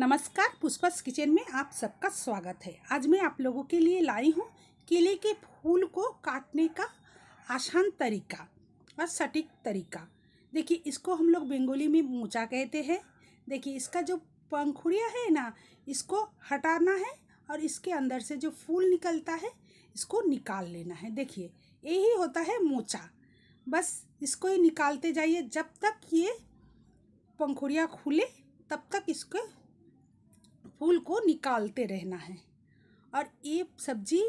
नमस्कार पुष्पस किचन में आप सबका स्वागत है आज मैं आप लोगों के लिए लाई हूँ केले के फूल को काटने का आसान तरीका और सटीक तरीका देखिए इसको हम लोग बेंगोली में मोचा कहते हैं देखिए इसका जो पंखुड़िया है ना इसको हटाना है और इसके अंदर से जो फूल निकलता है इसको निकाल लेना है देखिए यही होता है मोचा बस इसको ही निकालते जाइए जब तक ये पंखुड़िया खुले तब तक इसके फूल को निकालते रहना है और ये सब्जी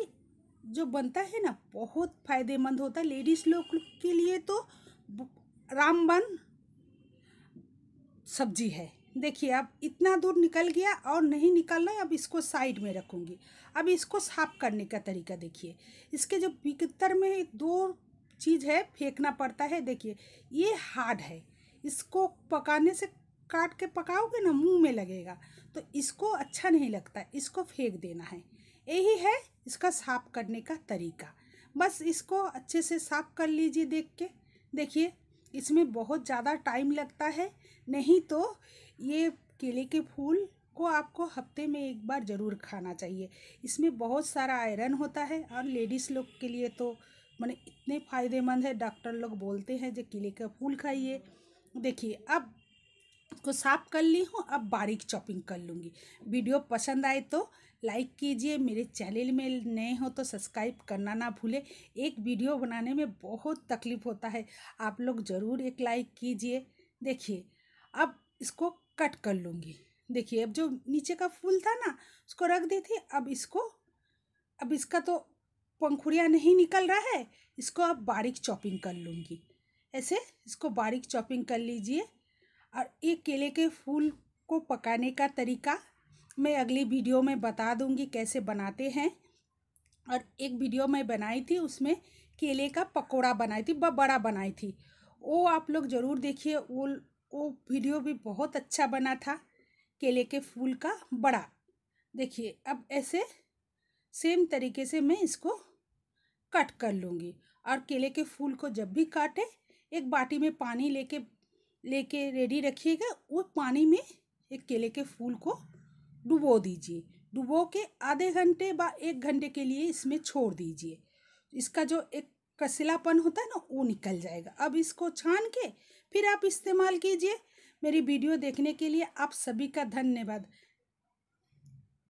जो बनता है ना बहुत फायदेमंद होता है लेडीज़ लोग के लिए तो रामबन सब्जी है देखिए अब इतना दूर निकल गया और नहीं निकलना है अब इसको साइड में रखूँगी अब इसको साफ करने का तरीका देखिए इसके जो बिकतर में दो चीज़ है फेंकना पड़ता है देखिए ये हार्ड है इसको पकाने से काट के पकाओगे ना मुंह में लगेगा तो इसको अच्छा नहीं लगता इसको फेंक देना है यही है इसका साफ करने का तरीका बस इसको अच्छे से साफ कर लीजिए देख के देखिए इसमें बहुत ज़्यादा टाइम लगता है नहीं तो ये केले के फूल को आपको हफ्ते में एक बार ज़रूर खाना चाहिए इसमें बहुत सारा आयरन होता है और लेडीज़ लोग के लिए तो मैंने इतने फ़ायदेमंद है डॉक्टर लोग बोलते हैं जो केले का फूल खाइए देखिए अब को साफ कर ली हूँ अब बारीक चॉपिंग कर लूँगी वीडियो पसंद आए तो लाइक कीजिए मेरे चैनल में नए हो तो सब्सक्राइब करना ना भूले एक वीडियो बनाने में बहुत तकलीफ़ होता है आप लोग ज़रूर एक लाइक कीजिए देखिए अब इसको कट कर लूँगी देखिए अब जो नीचे का फूल था ना उसको रख दी थी अब इसको अब इसका तो पंखुड़िया नहीं निकल रहा है इसको अब बारीक चॉपिंग कर लूँगी ऐसे इसको बारीक चॉपिंग कर लीजिए और ये केले के फूल को पकाने का तरीका मैं अगली वीडियो में बता दूंगी कैसे बनाते हैं और एक वीडियो मैं बनाई थी उसमें केले का पकोड़ा बनाई थी बड़ा बनाई थी वो आप लोग ज़रूर देखिए वो वो वीडियो भी बहुत अच्छा बना था केले के फूल का बड़ा देखिए अब ऐसे सेम तरीके से मैं इसको कट कर लूँगी और केले के फूल को जब भी काटे एक बाटी में पानी लेके लेके रेडी रखिएगा वो पानी में एक केले के फूल को डुबो दीजिए डुबो के आधे घंटे बा एक घंटे के लिए इसमें छोड़ दीजिए इसका जो एक कसिलापन होता है ना वो निकल जाएगा अब इसको छान के फिर आप इस्तेमाल कीजिए मेरी वीडियो देखने के लिए आप सभी का धन्यवाद